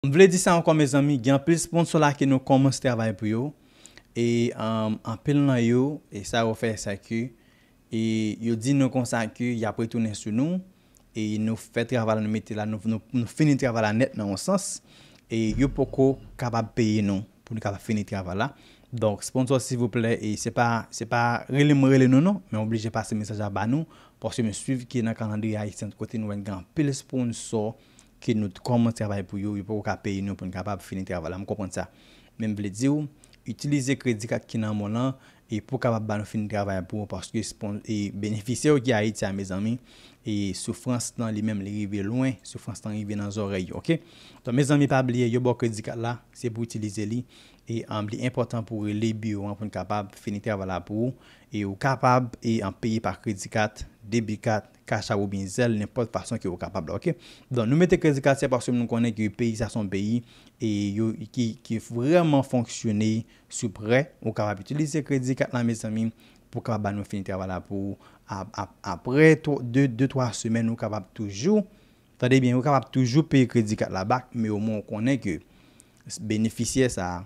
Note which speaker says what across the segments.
Speaker 1: Mwen vle di sa an kon mwen zami, gen pil sponsor la ke nou konmons travay pou yo E um, an pil nan yo, e sa rofe e sa ku E yo di nou konsa ku, ya pou yi toune sou nou E nou fè travay la nou meti la, nou fini travay la net nan wonsans E yo poko kabab peye nou, pou nou kabab fini travay la Donk sponsor si vous plè, e se pa rele mou rele nou nou Men oblije pas se mesaj aban nou Porsye men suiv ki nan kalandri a yi sent koti nou en gen pil sponsor ki nou tkoman trabay pou yo, yo pou ka peyi nou pou nkabab finit trabay pou yo, mkopon tsa. Menm vle di yo, utilize kredikat ki nan mounan, e pou kabab ban nou finit trabay pou yo, paske sepon, e benefise yo ki a iti a mezan mi, e soufrans nan li menm li rive lwen, soufrans nan rive nan zorey yo, ok? Ton mezan mi pa bliye, yo bo kredikat la, se pou utilize li, e amb li important pou li biyo an pou nkabab finit trabay pou yo, e yo kabab, e an peyi pa kredikat, Debi kat kasha ou binzel Nèpot fason ki ou kapab la Don nou mette kredi kat sep Asep ou konen ki ou peyi sa son peyi Ki fwreman fonksyone Sou pre ou kapab utilize kredi kat la Mèzèmim pou kapab ba nou finite Ava la pou Apre 2-3 semen ou kapab toujou Tade bien ou kapab toujou Peyi kredi kat la bak Mè ou konen ki beneficye sa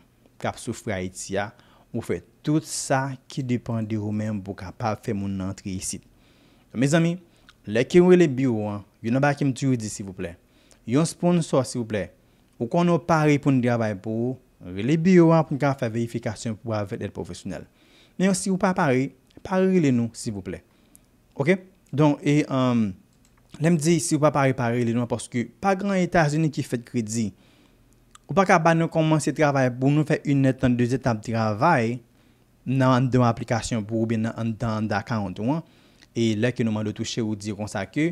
Speaker 1: Kap sou fra itia Ou fe tout sa ki depande ou mèm Pou kapab fe moun antre isi Mez ami, leke ou rele biyo an, yo nan ba kem ti ou di si pou ple. Yo sponsor si pou ple, ou kon nou pare pou nou drabay pou, rele biyo an pou nou ka fe veifikasyon pou avet ete profesyonel. Men yo si ou pa pare, pare li nou si pou ple. Ok? Don, e, an, lem di si ou pa pare pare li nou an, porske, pa gran Etat-Unis ki fet kredi, ou pa ka ba nou komanse trabay pou nou fe un etan, deux etap trabay, nan an dan aplikasyon pou ou ben nan an dan da kante ou an, E lè ke nou man lè touche ou di kon sa ke,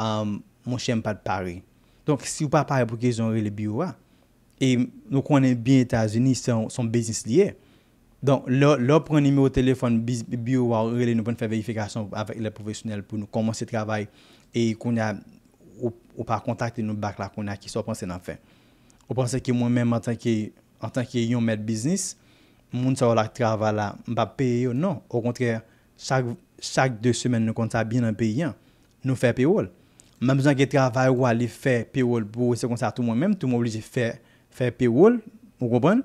Speaker 1: moun chèm pat pare. Donk si ou pa pare pou ke joun rele biwa, e nou konen bi Etats-Unis son biznis liye, donk lè ou pren nimi ou telefon biwa ou rele nou pen fè verifikasyon avèk lè profesyonel pou nou komanse travay, e koun ya ou pa kontakte nou bak la koun ya ki so panse nan fe. Ou panse ki moun menm an tan ki yon met biznis, moun sa wè la travay la, mba pe yo, non. Ou kontre, chak... chak 2 semen nou konta bin an peyyan, nou fè paywall. Mè mizan gen travay wali fè paywall pou wè se kon sa tout mwen mèm, tout mwen oblije fè paywall, mwen gobon,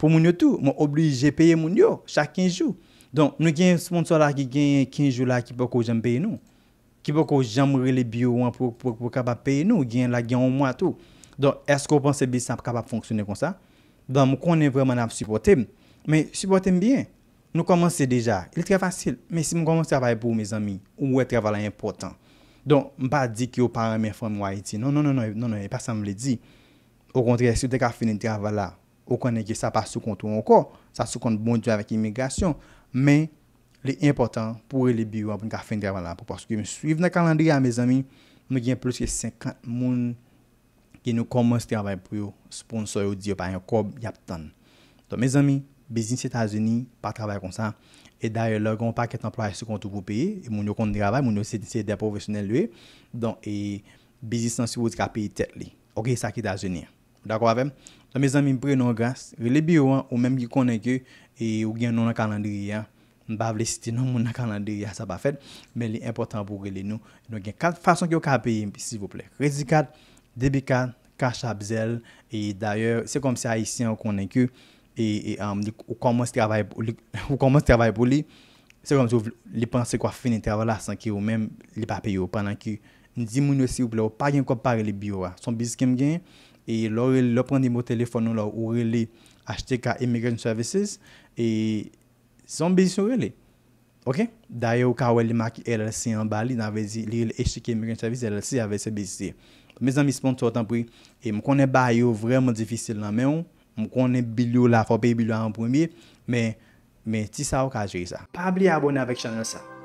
Speaker 1: pou moun yo tout. Mwen oblije paye moun yo, chak 15 jou. Don, nou gen sponsor la ki gen 15 jou la ki poko jen paye nou. Ki poko jen mwere le biyo wè pou kapap paye nou, gen la gen wè mwen mwen tout. Don, esko pon se biz sa kapap fonksyone kon sa? Don, mwen konen vwèman ap supportem, men supportem biyen. Nou komanse deja. Ilè tre fasil. Men si mwen komanse travay pou mè zami. Ou mwen travay la impotant. Don, mwen pa di ki yo paran mè fon mwen wa iti. Non, non, non, non, non, non, non. E pa san mwen li di. Ou kontre, si yo te ka finen travay la. Ou konen ki sa pa soukontou anko. Sa soukontou bonjou avèk imigrasyon. Men, lè impotant pou li biwa pou ni ka finen travay la. Pou porsi ki mwen suiv nan kalandri a mè zami. Mwen gen plus ke 50 moun. Ki nou komanse travay pou yo. Sponsor yo di yo pa yon kob yaptan. Bizi s'e ta zeni, pa trabay kon sa. E daye, lor kon pa ket employe se kontou pou peye. E moun yo konti drabay, moun yo se dite de profesyonel lwe. Don, e bizi sensi wou di ka peye tet li. Ok, sa ki ta zeni. Da kwa vem? Dan mizan mi mpre non grans, rele biyo an, ou menm ki konen ke, e ou gen non nan kalandri ya. Mbav le siti non moun nan kalandri ya, sa pa fed. Men li important pou rele nou. Non gen kat fason ki wou ka peye, s'il vople. Redikat, debikat, kachap zel, e daye, se kom se a isi an konen ke, E, e ou koman se travaye pou li, se koman se ou li panse kwa fin intervalla san ki ou men li pape yo. Panan ki, di moun yo si ou ple ou pa gen kompare li biyo a. Son bizis kem gen, e lor li lopran di mou telefon nou la ou li achete ka emigrant services. E son bizis yon li. Ok? Daya ou ka wè li maki LLC yon bali, nan vezi li li echete ka emigrant services LLC avese bizis ye. Me zan mi sponsor tanpou, e mkone bayo vreman difisil nan men ou. Mwen konen bilou la, fò pe bilou an pwembi, men ti sa wakajwe sa. Pa abli abone avèk chanel sa.